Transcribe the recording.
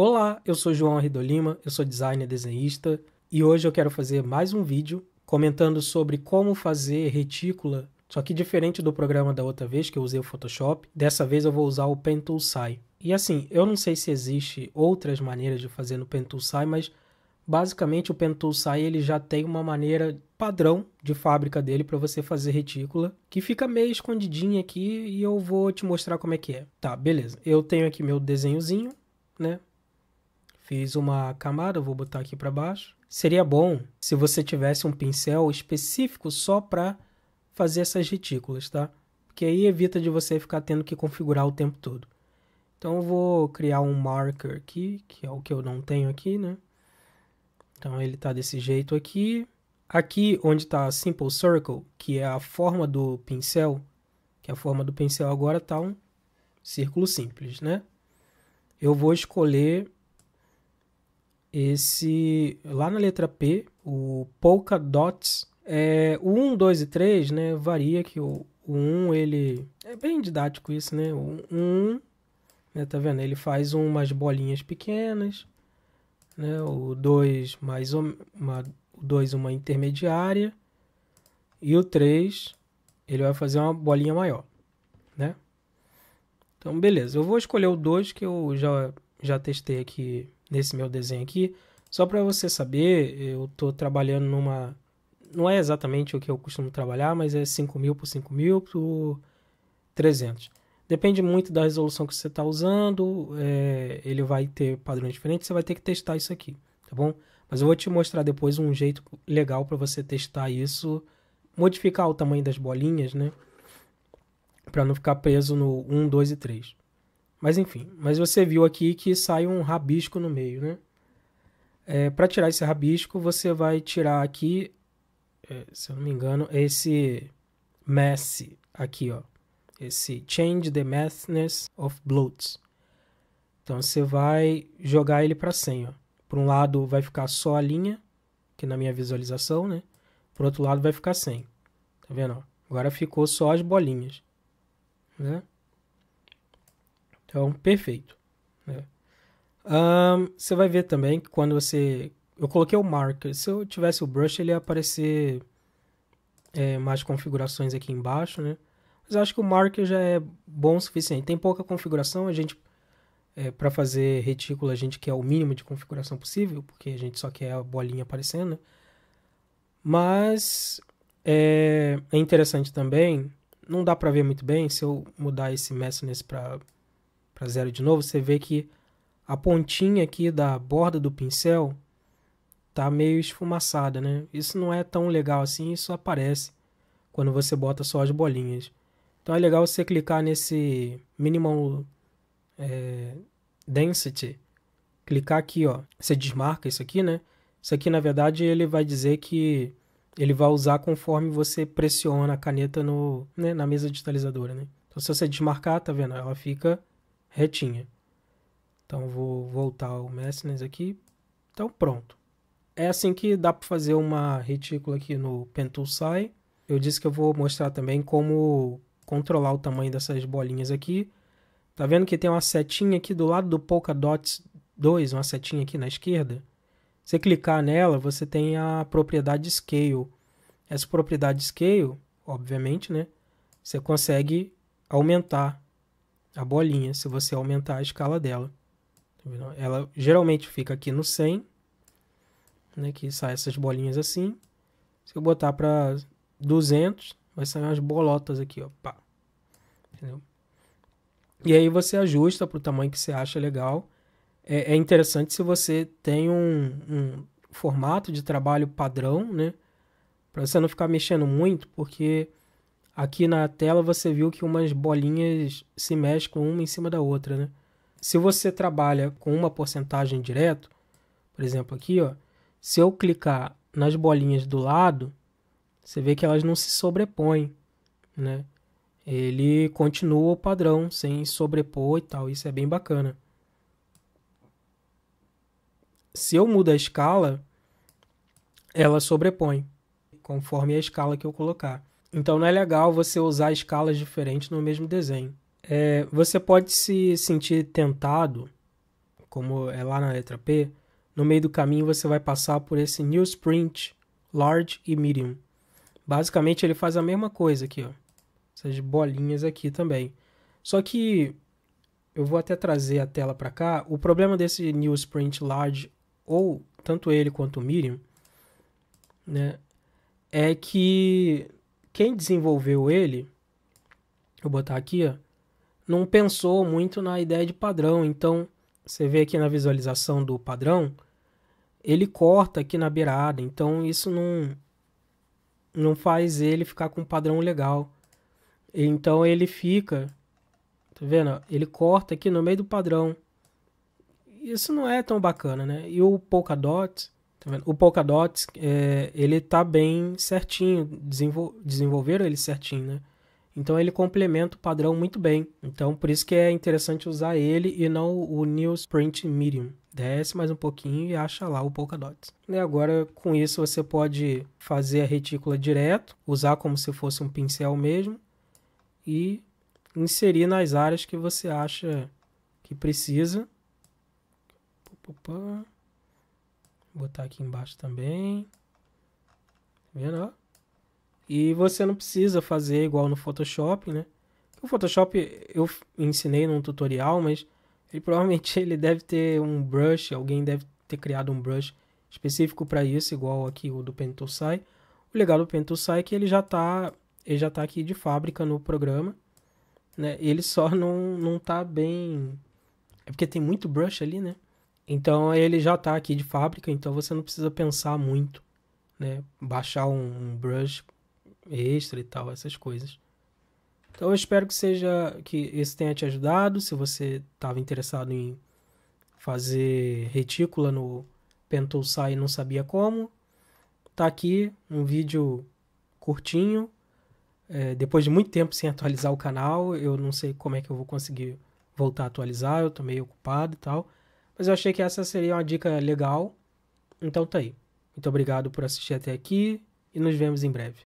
Olá, eu sou João Rido Lima, eu sou designer desenhista e hoje eu quero fazer mais um vídeo comentando sobre como fazer retícula, só que diferente do programa da outra vez que eu usei o Photoshop, dessa vez eu vou usar o Pen Tool Sai. E assim, eu não sei se existe outras maneiras de fazer no Pen Tool Sai, mas basicamente o Pen Tool Sai ele já tem uma maneira padrão de fábrica dele para você fazer retícula, que fica meio escondidinha aqui e eu vou te mostrar como é que é. Tá, beleza. Eu tenho aqui meu desenhozinho, né? Fiz uma camada, vou botar aqui para baixo. Seria bom se você tivesse um pincel específico só para fazer essas retículas, tá? Porque aí evita de você ficar tendo que configurar o tempo todo. Então eu vou criar um marker aqui, que é o que eu não tenho aqui, né? Então ele tá desse jeito aqui. Aqui onde está Simple Circle, que é a forma do pincel, que é a forma do pincel agora está um círculo simples, né? Eu vou escolher esse lá na letra P, o polka dots, é, o 1, 2 e 3, né, varia que o, o 1 ele é bem didático isso, né? O 1, né, tá vendo? Ele faz umas bolinhas pequenas, né? O 2 mais ou, uma o 2 uma intermediária e o 3 ele vai fazer uma bolinha maior, né? Então, beleza. Eu vou escolher o 2 que eu já já testei aqui nesse meu desenho aqui. Só para você saber, eu estou trabalhando numa... Não é exatamente o que eu costumo trabalhar, mas é 5.000 por 5.000 por 300. Depende muito da resolução que você está usando, é, ele vai ter padrões diferentes, você vai ter que testar isso aqui, tá bom? Mas eu vou te mostrar depois um jeito legal para você testar isso, modificar o tamanho das bolinhas, né? Para não ficar preso no 1, 2 e 3. Mas enfim, mas você viu aqui que sai um rabisco no meio, né? É, para tirar esse rabisco, você vai tirar aqui, é, se eu não me engano, esse mass aqui, ó. Esse change the messiness of bloats. Então você vai jogar ele para 100, ó. Por um lado vai ficar só a linha, que na minha visualização, né? Por outro lado vai ficar 100. Tá vendo? Ó? Agora ficou só as bolinhas, né? Então, perfeito. Né? Um, você vai ver também que quando você... Eu coloquei o marker. Se eu tivesse o brush, ele ia aparecer é, mais configurações aqui embaixo, né? Mas eu acho que o marker já é bom o suficiente. Tem pouca configuração, a gente... É, para fazer retículo, a gente quer o mínimo de configuração possível, porque a gente só quer a bolinha aparecendo, né? Mas é, é interessante também, não dá para ver muito bem, se eu mudar esse messiness para para zero de novo, você vê que a pontinha aqui da borda do pincel tá meio esfumaçada, né? Isso não é tão legal assim, isso aparece quando você bota só as bolinhas. Então é legal você clicar nesse Minimal é, Density, clicar aqui, ó. Você desmarca isso aqui, né? Isso aqui, na verdade, ele vai dizer que ele vai usar conforme você pressiona a caneta no, né, na mesa digitalizadora, né? Então, se você desmarcar, tá vendo? Ela fica retinha. Então vou voltar o messiness aqui. Então pronto. É assim que dá para fazer uma retícula aqui no Pen Eu disse que eu vou mostrar também como controlar o tamanho dessas bolinhas aqui. Tá vendo que tem uma setinha aqui do lado do Polkadot 2, uma setinha aqui na esquerda? Você clicar nela, você tem a propriedade Scale. Essa propriedade Scale, obviamente, né? Você consegue aumentar a bolinha, se você aumentar a escala dela. Tá Ela geralmente fica aqui no 100, né, que sai essas bolinhas assim. Se eu botar para 200, vai sair umas bolotas aqui, ó, pá. Entendeu? E aí você ajusta para o tamanho que você acha legal. É, é interessante se você tem um, um, formato de trabalho padrão, né? Para você não ficar mexendo muito, porque Aqui na tela você viu que umas bolinhas se mesclam uma em cima da outra, né? Se você trabalha com uma porcentagem direto, por exemplo aqui, ó, se eu clicar nas bolinhas do lado, você vê que elas não se sobrepõem, né? Ele continua o padrão sem sobrepor e tal, isso é bem bacana. Se eu mudo a escala, ela sobrepõe, conforme a escala que eu colocar. Então não é legal você usar escalas diferentes no mesmo desenho. É, você pode se sentir tentado, como é lá na letra P, no meio do caminho você vai passar por esse New Sprint large e medium. Basicamente ele faz a mesma coisa aqui, ó. Essas bolinhas aqui também. Só que eu vou até trazer a tela para cá. O problema desse New Sprint large ou tanto ele quanto o medium, né, é que quem desenvolveu ele, vou botar aqui, ó, não pensou muito na ideia de padrão. Então, você vê aqui na visualização do padrão, ele corta aqui na beirada. Então, isso não, não faz ele ficar com um padrão legal. Então, ele fica, tá vendo? Ele corta aqui no meio do padrão. Isso não é tão bacana, né? E o Polkadot, Tá vendo? O Polkadot, é, ele tá bem certinho, desenvol desenvolveram ele certinho, né? Então ele complementa o padrão muito bem. Então por isso que é interessante usar ele e não o Newsprint Medium. Desce mais um pouquinho e acha lá o Polkadot. E agora com isso você pode fazer a retícula direto, usar como se fosse um pincel mesmo e inserir nas áreas que você acha que precisa. Opa, Vou botar aqui embaixo também. Tá vendo, ó? E você não precisa fazer igual no Photoshop, né? O Photoshop eu ensinei num tutorial, mas ele provavelmente ele deve ter um brush, alguém deve ter criado um brush específico para isso, igual aqui o do Pen Sai. O legal do Pen Sai é que ele já está ele já tá aqui de fábrica no programa, né? Ele só não não tá bem É porque tem muito brush ali, né? Então ele já está aqui de fábrica, então você não precisa pensar muito, né? Baixar um, um brush extra e tal, essas coisas. Então eu espero que seja que esse tenha te ajudado. Se você estava interessado em fazer retícula no Pentulsar e não sabia como, tá aqui um vídeo curtinho. É, depois de muito tempo sem atualizar o canal, eu não sei como é que eu vou conseguir voltar a atualizar. Eu tô meio ocupado e tal. Mas eu achei que essa seria uma dica legal. Então tá aí. Muito obrigado por assistir até aqui e nos vemos em breve.